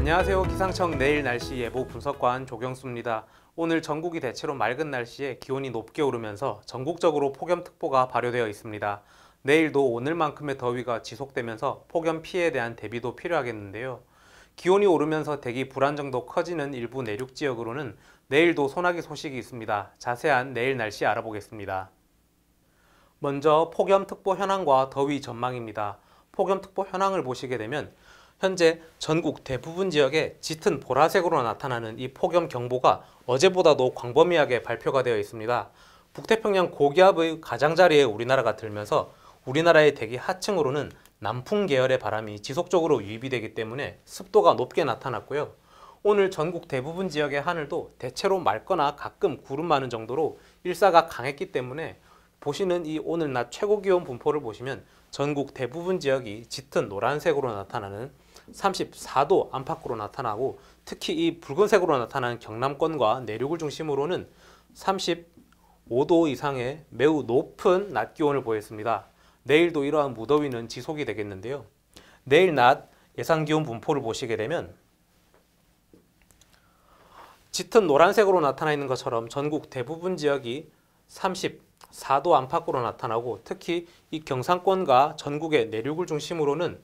안녕하세요. 기상청 내일 날씨 예보 분석관 조경수입니다. 오늘 전국이 대체로 맑은 날씨에 기온이 높게 오르면서 전국적으로 폭염특보가 발효되어 있습니다. 내일도 오늘만큼의 더위가 지속되면서 폭염 피해에 대한 대비도 필요하겠는데요. 기온이 오르면서 대기 불안정도 커지는 일부 내륙 지역으로는 내일도 소나기 소식이 있습니다. 자세한 내일 날씨 알아보겠습니다. 먼저 폭염특보 현황과 더위 전망입니다. 폭염특보 현황을 보시게 되면 현재 전국 대부분 지역에 짙은 보라색으로 나타나는 이 폭염 경보가 어제보다도 광범위하게 발표가 되어 있습니다. 북태평양 고기압의 가장자리에 우리나라가 들면서 우리나라의 대기 하층으로는 남풍 계열의 바람이 지속적으로 유입이 되기 때문에 습도가 높게 나타났고요. 오늘 전국 대부분 지역의 하늘도 대체로 맑거나 가끔 구름 많은 정도로 일사가 강했기 때문에 보시는 이 오늘 낮 최고 기온 분포를 보시면 전국 대부분 지역이 짙은 노란색으로 나타나는 34도 안팎으로 나타나고 특히 이 붉은색으로 나타나는 경남권과 내륙을 중심으로는 35도 이상의 매우 높은 낮 기온을 보였습니다. 내일도 이러한 무더위는 지속이 되겠는데요. 내일 낮 예상 기온 분포를 보시게 되면 짙은 노란색으로 나타나 있는 것처럼 전국 대부분 지역이 34도 안팎으로 나타나고 특히 이 경상권과 전국의 내륙을 중심으로는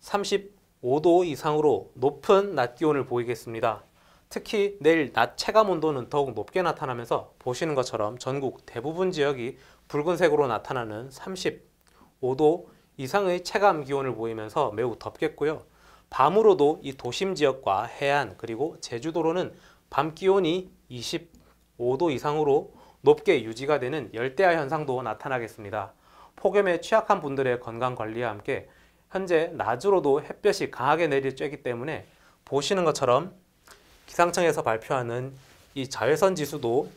30 5도 이상으로 높은 낮 기온을 보이겠습니다. 특히 내일 낮 체감 온도는 더욱 높게 나타나면서 보시는 것처럼 전국 대부분 지역이 붉은색으로 나타나는 35도 이상의 체감 기온을 보이면서 매우 덥겠고요. 밤으로도 이 도심 지역과 해안 그리고 제주도로는 밤 기온이 25도 이상으로 높게 유지가 되는 열대야 현상도 나타나겠습니다. 폭염에 취약한 분들의 건강 관리와 함께 현재 낮으로도 햇볕이 강하게 내리쬐기 때문에 보시는 것처럼 기상청에서 발표하는 이 자외선 지수도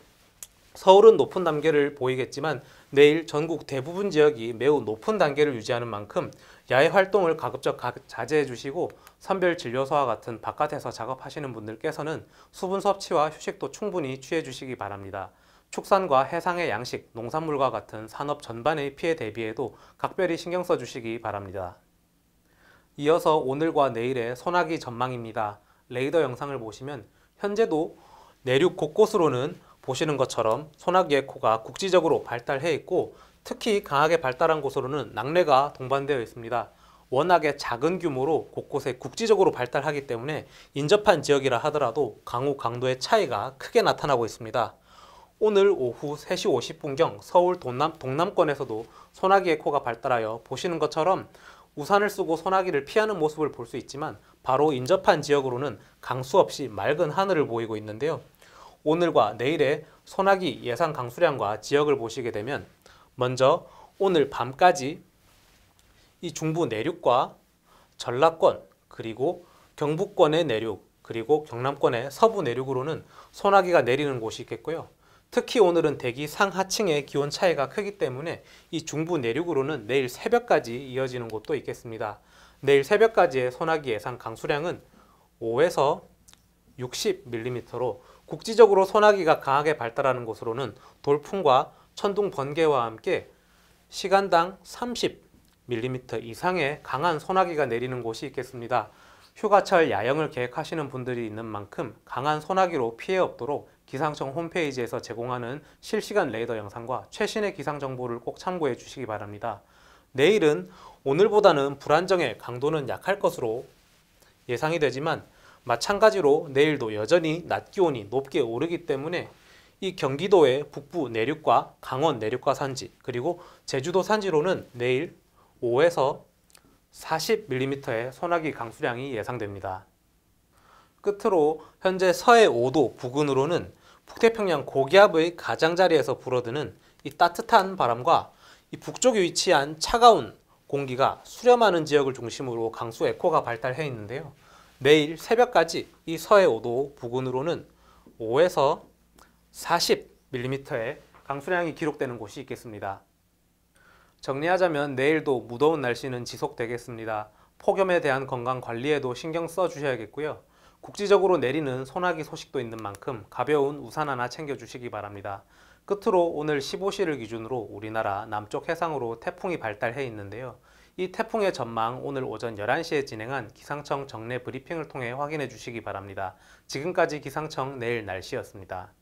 서울은 높은 단계를 보이겠지만 내일 전국 대부분 지역이 매우 높은 단계를 유지하는 만큼 야외 활동을 가급적 자제해 주시고 선별 진료소와 같은 바깥에서 작업하시는 분들께서는 수분 섭취와 휴식도 충분히 취해 주시기 바랍니다. 축산과 해상의 양식, 농산물과 같은 산업 전반의 피해 대비에도 각별히 신경 써 주시기 바랍니다. 이어서 오늘과 내일의 소나기 전망입니다. 레이더 영상을 보시면 현재도 내륙 곳곳으로는 보시는 것처럼 소나기의 코가 국지적으로 발달해 있고 특히 강하게 발달한 곳으로는 낙뢰가 동반되어 있습니다. 워낙에 작은 규모로 곳곳에 국지적으로 발달하기 때문에 인접한 지역이라 하더라도 강우 강도의 차이가 크게 나타나고 있습니다. 오늘 오후 3시 50분경 서울 동남, 동남권에서도 소나기의 코가 발달하여 보시는 것처럼 우산을 쓰고 소나기를 피하는 모습을 볼 수 있지만 바로 인접한 지역으로는 강수 없이 맑은 하늘을 보이고 있는데요. 오늘과 내일의 소나기 예상 강수량과 지역을 보시게 되면 먼저 오늘 밤까지 이 중부 내륙과 전라권 그리고 경북권의 내륙 그리고 경남권의 서부 내륙으로는 소나기가 내리는 곳이 있겠고요. 특히 오늘은 대기 상하층의 기온 차이가 크기 때문에 이 중부 내륙으로는 내일 새벽까지 이어지는 곳도 있겠습니다. 내일 새벽까지의 소나기 예상 강수량은 5에서 60mm로 국지적으로 소나기가 강하게 발달하는 곳으로는 돌풍과 천둥 번개와 함께 시간당 30mm 이상의 강한 소나기가 내리는 곳이 있겠습니다. 휴가철 야영을 계획하시는 분들이 있는 만큼 강한 소나기로 피해 없도록 기상청 홈페이지에서 제공하는 실시간 레이더 영상과 최신의 기상 정보를 꼭 참고해 주시기 바랍니다. 내일은 오늘보다는 불안정의 강도는 약할 것으로 예상이 되지만 마찬가지로 내일도 여전히 낮 기온이 높게 오르기 때문에 이 경기도의 북부 내륙과 강원 내륙과 산지 그리고 제주도 산지로는 내일 5에서 40mm의 소나기 강수량이 예상됩니다. 끝으로 현재 서해 5도 부근으로는 북태평양 고기압의 가장자리에서 불어드는 이 따뜻한 바람과 이 북쪽에 위치한 차가운 공기가 수렴하는 지역을 중심으로 강수 에코가 발달해 있는데요. 내일 새벽까지 이 서해 5도 부근으로는 5에서 40mm의 강수량이 기록되는 곳이 있겠습니다. 정리하자면 내일도 무더운 날씨는 지속되겠습니다. 폭염에 대한 건강 관리에도 신경 써주셔야겠고요. 국지적으로 내리는 소나기 소식도 있는 만큼 가벼운 우산 하나 챙겨주시기 바랍니다. 끝으로 오늘 15시를 기준으로 우리나라 남쪽 해상으로 태풍이 발달해 있는데요. 이 태풍의 전망 오늘 오전 11시에 진행한 기상청 정례 브리핑을 통해 확인해 주시기 바랍니다. 지금까지 기상청 내일 날씨였습니다.